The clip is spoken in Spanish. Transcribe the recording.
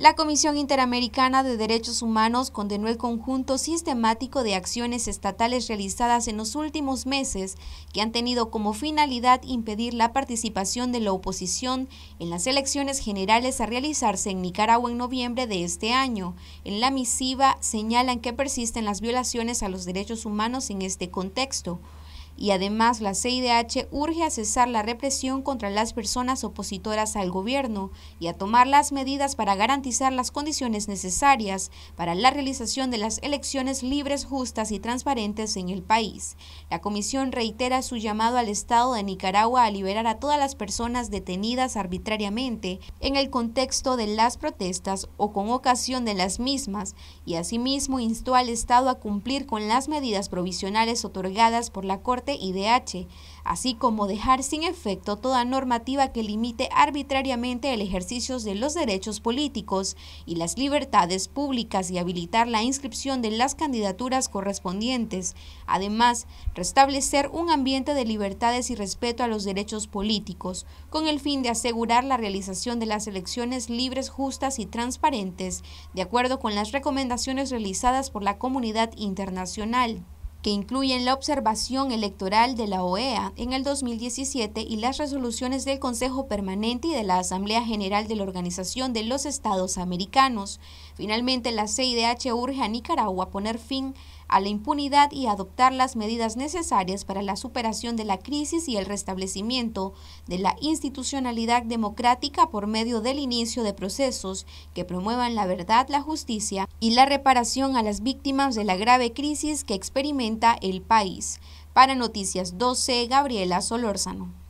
La Comisión Interamericana de Derechos Humanos condenó el conjunto sistemático de acciones estatales realizadas en los últimos meses que han tenido como finalidad impedir la participación de la oposición en las elecciones generales a realizarse en Nicaragua en noviembre de este año. En la misiva señalan que persisten las violaciones a los derechos humanos en este contexto y además la CIDH urge a cesar la represión contra las personas opositoras al gobierno y a tomar las medidas para garantizar las condiciones necesarias para la realización de las elecciones libres, justas y transparentes en el país. La comisión reitera su llamado al Estado de Nicaragua a liberar a todas las personas detenidas arbitrariamente en el contexto de las protestas o con ocasión de las mismas y asimismo instó al Estado a cumplir con las medidas provisionales otorgadas por la Corte IDH, y DH, así como dejar sin efecto toda normativa que limite arbitrariamente el ejercicio de los derechos políticos y las libertades públicas y habilitar la inscripción de las candidaturas correspondientes. Además, restablecer un ambiente de libertades y respeto a los derechos políticos, con el fin de asegurar la realización de las elecciones libres, justas y transparentes, de acuerdo con las recomendaciones realizadas por la comunidad internacional que incluyen la observación electoral de la OEA en el 2017 y las resoluciones del Consejo Permanente y de la Asamblea General de la Organización de los Estados Americanos. Finalmente, la CIDH urge a Nicaragua poner fin a la impunidad y adoptar las medidas necesarias para la superación de la crisis y el restablecimiento de la institucionalidad democrática por medio del inicio de procesos que promuevan la verdad, la justicia y la reparación a las víctimas de la grave crisis que experimenta. El País. Para Noticias 12, Gabriela Solórzano.